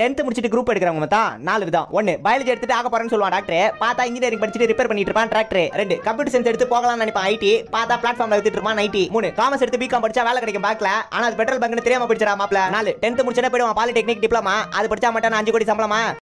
tenth முடிச்சுட்டு group எடுக்கிறவங்க தான் நாலு விதம் ஒன்னு பயாலஜி எடுத்துட்டு ஆக போறேன்னு சொல்லுவான் டாக்டர் பார்த்தா இன்ஜினியரிங் படிச்சுட்டு ரிப்பேர் பண்ணிட்டு இருப்பான் டிராக்டர் ரெண்டு கம்ப்யூட்டர் சயின்ஸ் எடுத்து போகலாம்னு நினைப்பான் ஐடி பார்த்தா பிளாட்ஃபார்ம் எடுத்துட்டு இருப்பான் ஐடி மூணு காமர்ஸ் எடுத்து பிகாம் படிச்சா வேலை கிடைக்கும் பார்க்கல ஆனா அது பெட்ரோல் பங்க்னு தெரியாம படிச்சிடா நாலு டென்த் முடிச்சா போயிடுவான் பாலிடெக்னிக் டிப்ளமா அது படிச்சா மட்டும் அஞ்சு கோடி சம்பளமா